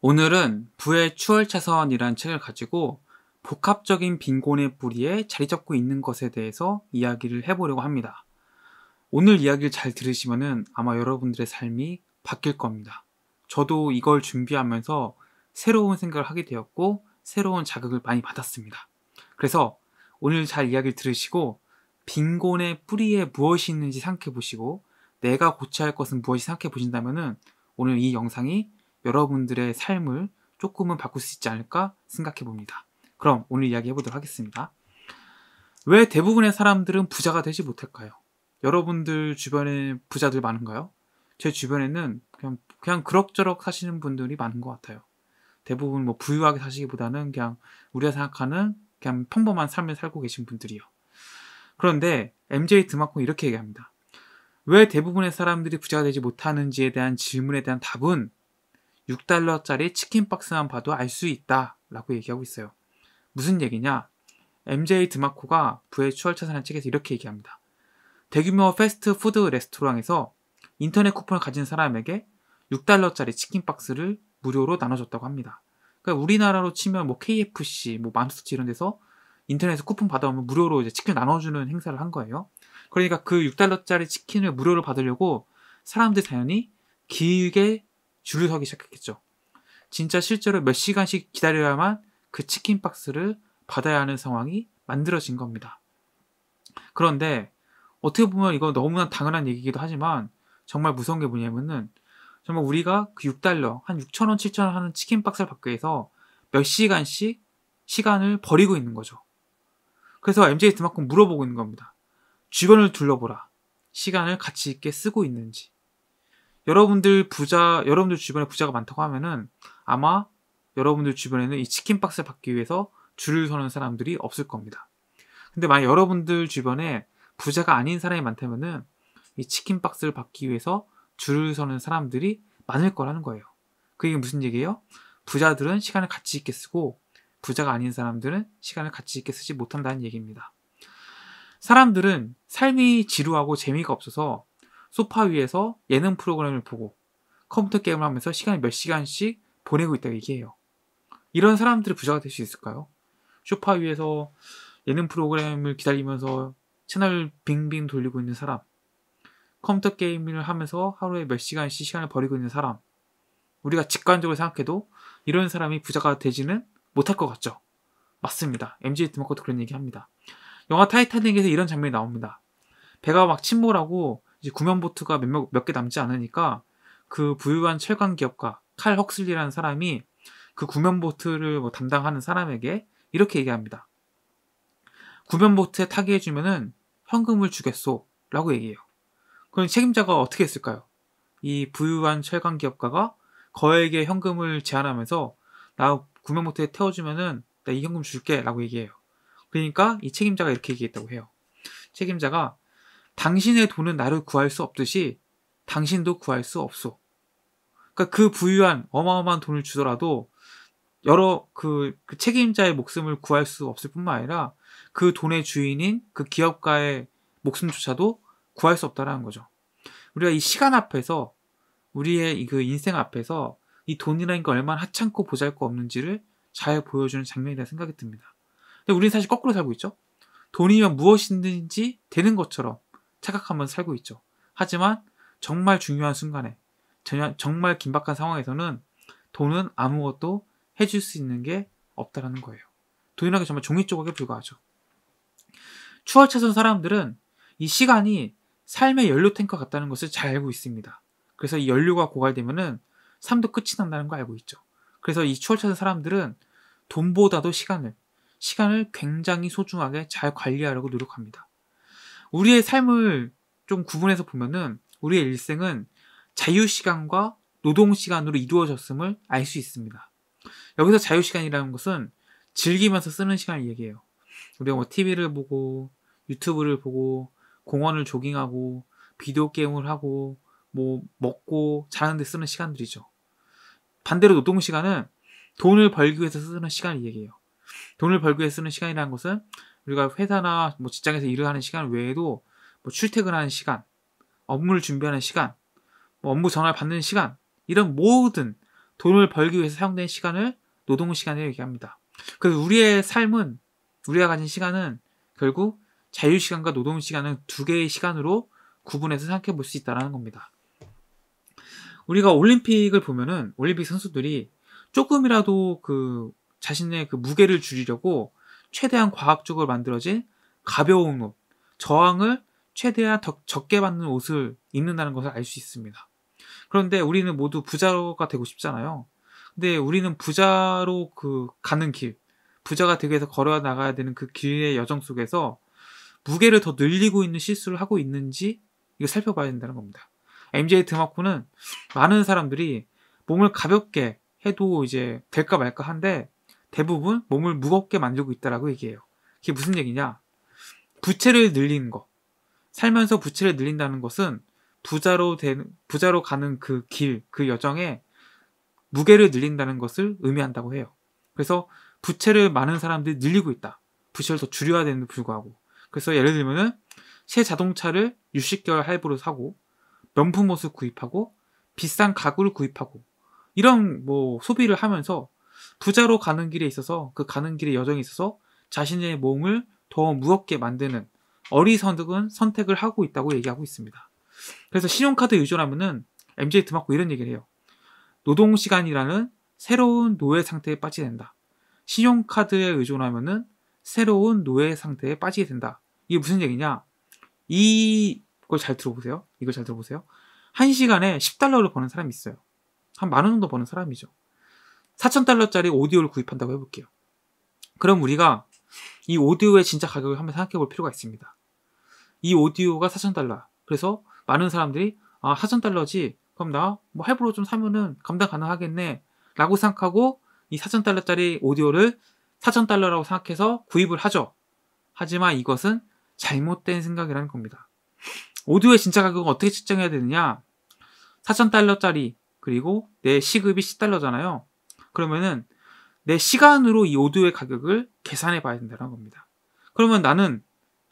오늘은 부의 추월차선이라는 책을 가지고 복합적인 빈곤의 뿌리에 자리 잡고 있는 것에 대해서 이야기를 해보려고 합니다. 오늘 이야기를 잘들으시면 아마 여러분들의 삶이 바뀔 겁니다. 저도 이걸 준비하면서 새로운 생각을 하게 되었고 새로운 자극을 많이 받았습니다. 그래서 오늘 잘 이야기를 들으시고 빈곤의 뿌리에 무엇이 있는지 생각해 보시고 내가 고쳐야 할 것은 무엇이 생각해 보신다면 오늘 이 영상이 여러분들의 삶을 조금은 바꿀 수 있지 않을까 생각해 봅니다. 그럼 오늘 이야기 해보도록 하겠습니다. 왜 대부분의 사람들은 부자가 되지 못할까요? 여러분들 주변에 부자들 많은가요? 제 주변에는 그냥, 그냥 그럭저럭 사시는 분들이 많은 것 같아요. 대부분 뭐 부유하게 사시기보다는 그냥 우리가 생각하는 그냥 평범한 삶을 살고 계신 분들이요. 그런데 MJ 드마콘 이렇게 얘기합니다. 왜 대부분의 사람들이 부자가 되지 못하는지에 대한 질문에 대한 답은 6달러짜리 치킨 박스만 봐도 알 수 있다 라고 얘기하고 있어요. 무슨 얘기냐? MJ 드마코가 부의 추월 차사라는 책에서 이렇게 얘기합니다. 대규모 패스트푸드 레스토랑에서 인터넷 쿠폰을 가진 사람에게 6달러짜리 치킨 박스를 무료로 나눠줬다고 합니다. 그러니까 우리나라로 치면 뭐 KFC, 뭐 맘스터치 이런 데서 인터넷에서 쿠폰 받아오면 무료로 이제 치킨 나눠주는 행사를 한 거예요. 그러니까 그 6달러짜리 치킨을 무료로 받으려고 사람들 당연히 길게 줄을 서기 시작했겠죠. 진짜 실제로 몇 시간씩 기다려야만 그 치킨 박스를 받아야 하는 상황이 만들어진 겁니다. 그런데 어떻게 보면 이건 너무나 당연한 얘기이기도 하지만 정말 무서운 게 뭐냐면은 정말 우리가 그 6달러, 한 6천원, 7천원 하는 치킨 박스를 받기 위해서 몇 시간씩 시간을 버리고 있는 거죠. 그래서 MJ 드마콘 물어보고 있는 겁니다. 주변을 둘러보라. 시간을 가치 있게 쓰고 있는지. 여러분들 부자, 여러분들 주변에 부자가 많다고 하면은 아마 여러분들 주변에는 이 치킨 박스 를 받기 위해서 줄을 서는 사람들이 없을 겁니다. 근데 만약 여러분들 주변에 부자가 아닌 사람이 많다면은 이 치킨 박스를 받기 위해서 줄을 서는 사람들이 많을 거라는 거예요. 그게 무슨 얘기예요? 부자들은 시간을 가치 있게 쓰고 부자가 아닌 사람들은 시간을 가치 있게 쓰지 못한다는 얘기입니다. 사람들은 삶이 지루하고 재미가 없어서 소파 위에서 예능 프로그램을 보고 컴퓨터 게임을 하면서 시간을 몇 시간씩 보내고 있다고 얘기해요. 이런 사람들이 부자가 될 수 있을까요? 소파 위에서 예능 프로그램을 기다리면서 채널 빙빙 돌리고 있는 사람, 컴퓨터 게임을 하면서 하루에 몇 시간씩 시간을 버리고 있는 사람, 우리가 직관적으로 생각해도 이런 사람이 부자가 되지는 못할 것 같죠. 맞습니다. MG 드마커도 그런 얘기 합니다. 영화 타이타닉에서 이런 장면이 나옵니다. 배가 막 침몰하고 이제 구명보트가 몇몇 몇 개 남지 않으니까 그 부유한 철강 기업가 칼 헉슬리라는 사람이 그 구명보트를 뭐 담당하는 사람에게 이렇게 얘기합니다. 구명보트에 타게 해주면은 현금을 주겠소. 라고 얘기해요. 그럼 책임자가 어떻게 했을까요? 이 부유한 철강 기업가가 거액의 현금을 제안하면서 나 구명보트에 태워주면은 나 이 현금 줄게 라고 얘기해요. 그러니까 이 책임자가 이렇게 얘기했다고 해요. 책임자가 당신의 돈은 나를 구할 수 없듯이 당신도 구할 수 없소. 그러니까 그 부유한 어마어마한 돈을 주더라도 여러 그, 그 책임자의 목숨을 구할 수 없을 뿐만 아니라 그 돈의 주인인 그 기업가의 목숨조차도 구할 수 없다라는 거죠. 우리가 이 시간 앞에서 우리의 그 인생 앞에서 이 돈이라는 게 얼마나 하찮고 보잘것 없는지를 잘 보여주는 장면이라 생각이 듭니다. 근데 우리는 사실 거꾸로 살고 있죠. 돈이면 무엇이든지 되는 것처럼 착각하면서 살고 있죠. 하지만 정말 중요한 순간에 정말 긴박한 상황에서는 돈은 아무것도 해줄 수 있는 게 없다라는 거예요. 돈이라는 게 정말 종이 조각에 불과하죠. 추월 차선 사람들은 이 시간이 삶의 연료 탱크 같다는 것을 잘 알고 있습니다. 그래서 이 연료가 고갈되면은 삶도 끝이 난다는 거 알고 있죠. 그래서 이 추월 차선 사람들은 돈보다도 시간을 시간을 굉장히 소중하게 잘 관리하려고 노력합니다. 우리의 삶을 좀 구분해서 보면은 우리의 일생은 자유시간과 노동시간으로 이루어졌음을 알 수 있습니다. 여기서 자유시간이라는 것은 즐기면서 쓰는 시간을 얘기해요. 우리가 뭐 TV를 보고, 유튜브를 보고, 공원을 조깅하고, 비디오 게임을 하고, 뭐, 먹고, 자는데 쓰는 시간들이죠. 반대로 노동시간은 돈을 벌기 위해서 쓰는 시간을 얘기해요. 돈을 벌기 위해 서 쓰는 시간이라는 것은 우리가 회사나 뭐 직장에서 일을 하는 시간 외에도 뭐 출퇴근하는 시간, 업무를 준비하는 시간, 뭐 업무 전화를 받는 시간 이런 모든 돈을 벌기 위해서 사용된 시간을 노동 시간을 얘기합니다. 그래서 우리의 삶은 우리가 가진 시간은 결국 자유 시간과 노동 시간은 두 개의 시간으로 구분해서 생각해 볼 수있다는 겁니다. 우리가 올림픽을 보면은 올림픽 선수들이 조금이라도 그 자신의 그 무게를 줄이려고 최대한 과학적으로 만들어진 가벼운 옷, 저항을 최대한 적게 받는 옷을 입는다는 것을 알 수 있습니다. 그런데 우리는 모두 부자가 되고 싶잖아요. 근데 우리는 부자로 그 가는 길, 부자가 되기 위해서 걸어 나가야 되는 그 길의 여정 속에서 무게를 더 늘리고 있는 실수를 하고 있는지 이거 살펴봐야 된다는 겁니다. MJ 드마코는 많은 사람들이 몸을 가볍게 해도 이제 될까 말까 한데 대부분 몸을 무겁게 만들고 있다라고 얘기해요. 그게 무슨 얘기냐? 부채를 늘리는 거. 살면서 부채를 늘린다는 것은 부자로 된 부자로 가는 그 길, 그 여정에 무게를 늘린다는 것을 의미한다고 해요. 그래서 부채를 많은 사람들이 늘리고 있다. 부채를 더 줄여야 되는데 불구하고. 그래서 예를 들면은 새 자동차를 60개월 할부로 사고 명품 옷을 구입하고 비싼 가구를 구입하고 이런 뭐 소비를 하면서 부자로 가는 길에 있어서 그 가는 길의 여정에 있어서 자신의 몸을 더 무겁게 만드는 어리선득은 선택을 하고 있다고 얘기하고 있습니다. 그래서 신용카드 유저하면은 MJ 드마고 이런 얘기를 해요. 노동시간이라는 새로운 노예 상태에 빠지게 된다. 신용카드에 의존하면은 새로운 노예 상태에 빠지게 된다. 이게 무슨 얘기냐? 이걸 잘 들어보세요. 이걸 잘 들어보세요. 한 시간에 10달러를 버는 사람이 있어요. 한 만 원 정도 버는 사람이죠. 4,000달러짜리 오디오를 구입한다고 해볼게요. 그럼 우리가 이 오디오의 진짜 가격을 한번 생각해 볼 필요가 있습니다. 이 오디오가 4,000달러. 그래서 많은 사람들이 아, 4,000달러지. 그럼 나 뭐 할부로 좀 사면은 감당 가능하겠네. 라고 생각하고 이 4,000달러짜리 오디오를 4,000달러라고 생각해서 구입을 하죠. 하지만 이것은 잘못된 생각이라는 겁니다. 오디오의 진짜 가격은 어떻게 측정해야 되느냐? 4,000달러짜리, 그리고 내 시급이 10달러잖아요. 그러면은 내 시간으로 이 오디오의 가격을 계산해 봐야 된다는 겁니다. 그러면 나는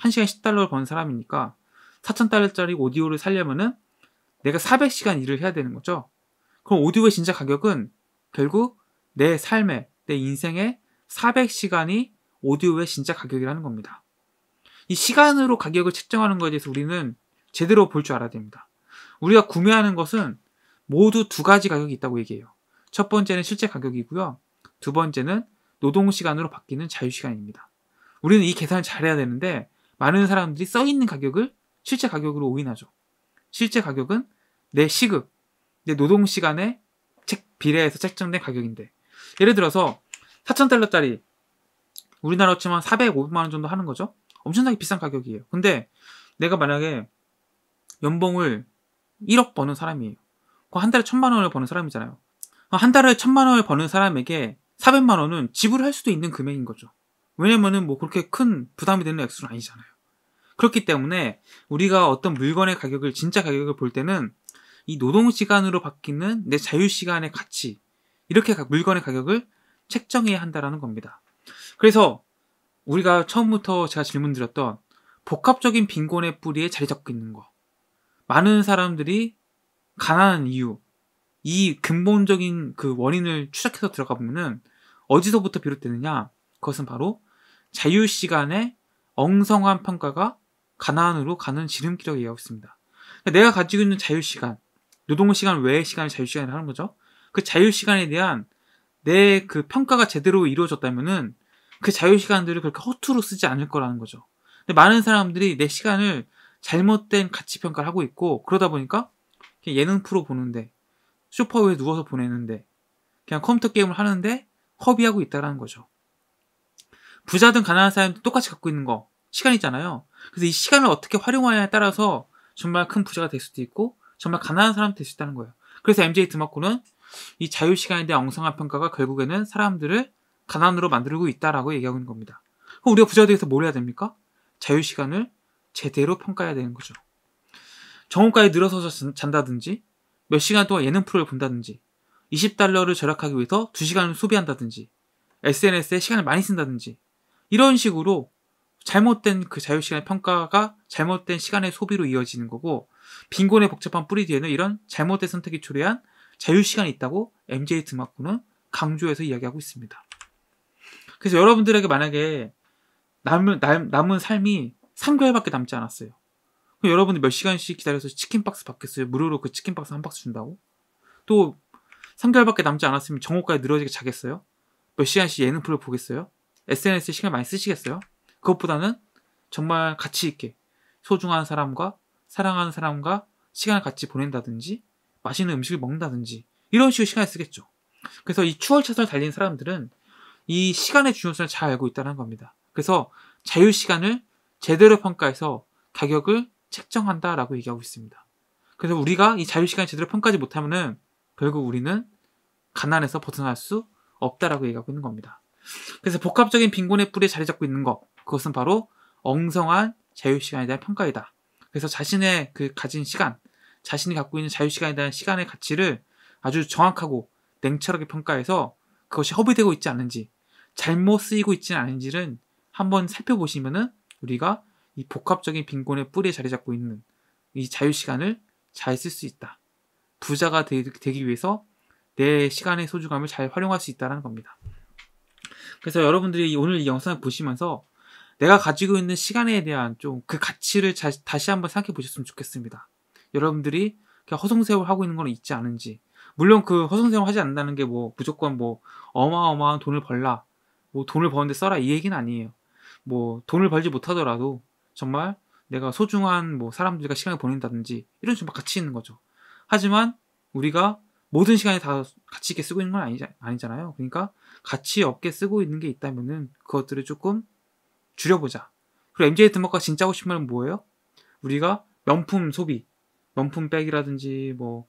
1시간 10달러를 번 사람이니까 4,000달러짜리 오디오를 살려면은 내가 400시간 일을 해야 되는 거죠. 그럼 오디오의 진짜 가격은 결국 내 삶에, 내 인생에 400시간이 오디오의 진짜 가격이라는 겁니다. 이 시간으로 가격을 측정하는 것에 대해서 우리는 제대로 볼 줄 알아야 됩니다. 우리가 구매하는 것은 모두 두 가지 가격이 있다고 얘기해요. 첫 번째는 실제 가격이고요. 두 번째는 노동 시간으로 바뀌는 자유 시간입니다. 우리는 이 계산을 잘해야 되는데 많은 사람들이 써 있는 가격을 실제 가격으로 오인하죠. 실제 가격은 내 시급, 내 노동 시간에 비례해서 책정된 가격인데 예를 들어서 4,000달러짜리 우리나라로 치면 450만 원 정도 하는 거죠. 엄청나게 비싼 가격이에요. 근데 내가 만약에 연봉을 1억 버는 사람이에요. 그 한 달에 1 천만 원을 버는 사람이잖아요. 아, 한 달에 천만 원을 버는 사람에게 400만 원은 지불할 수도 있는 금액인 거죠. 왜냐면은 뭐 그렇게 큰 부담이 되는 액수는 아니잖아요. 그렇기 때문에 우리가 어떤 물건의 가격을 진짜 가격을 볼 때는 이 노동 시간으로 바뀌는 내 자유 시간의 가치 이렇게 물건의 가격을 책정해야 한다라는 겁니다. 그래서 우리가 처음부터 제가 질문드렸던 복합적인 빈곤의 뿌리에 자리 잡고 있는 거. 많은 사람들이 가난한 이유, 이 근본적인 그 원인을 추적해서 들어가 보면은 어디서부터 비롯되느냐? 그것은 바로 자유 시간의 엉성한 평가가 가난으로 가는 지름길이라고 얘기하고 있습니다. 그러니까 내가 가지고 있는 자유 시간, 노동 시간 외의 시간을 자유 시간이라 하는 거죠. 그 자유 시간에 대한 내 그 평가가 제대로 이루어졌다면은 그 자유 시간들을 그렇게 허투루 쓰지 않을 거라는 거죠. 근데 많은 사람들이 내 시간을 잘못된 가치 평가를 하고 있고 그러다 보니까 예능 프로 보는데 소파 위에 누워서 보내는데 그냥 컴퓨터 게임을 하는데 허비하고 있다라는 거죠. 부자든 가난한 사람도 똑같이 갖고 있는 거 시간이잖아요. 그래서 이 시간을 어떻게 활용하냐에 따라서 정말 큰 부자가 될 수도 있고 정말 가난한 사람 될 수 있다는 거예요. 그래서 MJ 드마코는 이 자유 시간에 대한 엉성한 평가가 결국에는 사람들을 가난으로 만들고 있다라고 얘기하고 있는 겁니다. 그럼 우리가 부자가 돼서 뭘 해야 됩니까? 자유 시간을 제대로 평가해야 되는 거죠. 정원가에 늘어서 잔다든지 몇 시간 동안 예능 프로를 본다든지 20달러를 절약하기 위해서 2시간을 소비한다든지 SNS에 시간을 많이 쓴다든지 이런 식으로 잘못된 그 자유시간의 평가가 잘못된 시간의 소비로 이어지는 거고 빈곤의 복잡한 뿌리 뒤에는 이런 잘못된 선택이 초래한 자유시간이 있다고 MJ 드마크는 강조해서 이야기하고 있습니다. 그래서 여러분들에게 만약에 남은, 남은 삶이 3개월밖에 남지 않았어요. 여러분들 몇 시간씩 기다려서 치킨 박스 받겠어요? 무료로 그 치킨 박스 한 박스 준다고? 또 3개월밖에 남지 않았으면 정오까지 늘어지게 자겠어요? 몇 시간씩 예능 프로 보겠어요? SNS에 시간 많이 쓰시겠어요? 그것보다는 정말 가치 있게 소중한 사람과 사랑하는 사람과 시간을 같이 보낸다든지 맛있는 음식을 먹는다든지 이런 식으로 시간을 쓰겠죠. 그래서 이 추월차선을 달리는 사람들은 이 시간의 중요성을 잘 알고 있다는 겁니다. 그래서 자유 시간을 제대로 평가해서 가격을 책정한다라고 얘기하고 있습니다. 그래서 우리가 이 자유 시간 제대로 평가하지 못하면은 결국 우리는 가난에서 벗어날 수 없다라고 얘기하고 있는 겁니다. 그래서 복합적인 빈곤의 뿌리에 자리 잡고 있는 것 그것은 바로 엉성한 자유 시간에 대한 평가이다. 그래서 자신의 그 가진 시간, 자신이 갖고 있는 자유 시간에 대한 시간의 가치를 아주 정확하고 냉철하게 평가해서 그것이 허비되고 있지 않은지, 잘못 쓰이고 있지는 않은지를 한번 살펴보시면은 우리가 이 복합적인 빈곤의 뿌리에 자리 잡고 있는 이 자유 시간을 잘 쓸 수 있다. 부자가 되, 기 위해서 내 시간의 소중함을 잘 활용할 수 있다는 겁니다. 그래서 여러분들이 오늘 이 영상을 보시면서 내가 가지고 있는 시간에 대한 좀 그 가치를 자, 다시 한번 생각해 보셨으면 좋겠습니다. 여러분들이 허송세월 하고 있는 건 있지 않은지 물론 그 허송세월 하지 않는다는 게 뭐 무조건 뭐 어마어마한 돈을 벌라 뭐 돈을 버는데 써라 이 얘기는 아니에요. 뭐 돈을 벌지 못하더라도 정말 내가 소중한 뭐 사람들과 시간을 보낸다든지 이런 식으로 같이 있는 거죠. 하지만 우리가 모든 시간에 다 같이 있게 쓰고 있는 건 아니자, 아니잖아요. 그러니까 같이 없게 쓰고 있는 게 있다면은 그것들을 조금 줄여보자. 그리고 MJ 드머가 진짜 하고 싶은 말은 뭐예요? 우리가 명품 소비, 명품백이라든지 뭐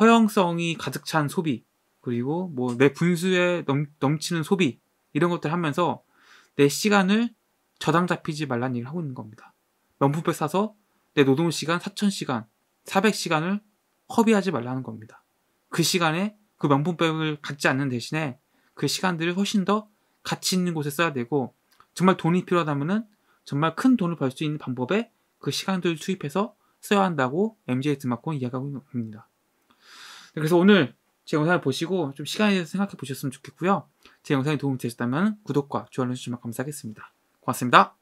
허용성이 가득 찬 소비, 그리고 뭐 내 분수에 넘, 넘치는 소비 이런 것들 하면서 내 시간을 저당 잡히지 말란 얘기를 하고 있는 겁니다. 명품백 사서 내 노동 시간 4,000시간, 400시간을 허비하지 말라는 겁니다. 그 시간에 그 명품백을 갖지 않는 대신에 그 시간들을 훨씬 더 가치 있는 곳에 써야 되고 정말 돈이 필요하다면 정말 큰 돈을 벌 수 있는 방법에 그 시간들을 투입해서 써야 한다고 MJ 드마콘 이야기하고 있습니다. 네, 그래서 오늘 제 영상을 보시고 좀 시간에 대해서 생각해 보셨으면 좋겠고요. 제 영상이 도움이 되셨다면 구독과 좋아요 해주시면 감사하겠습니다. 고맙습니다.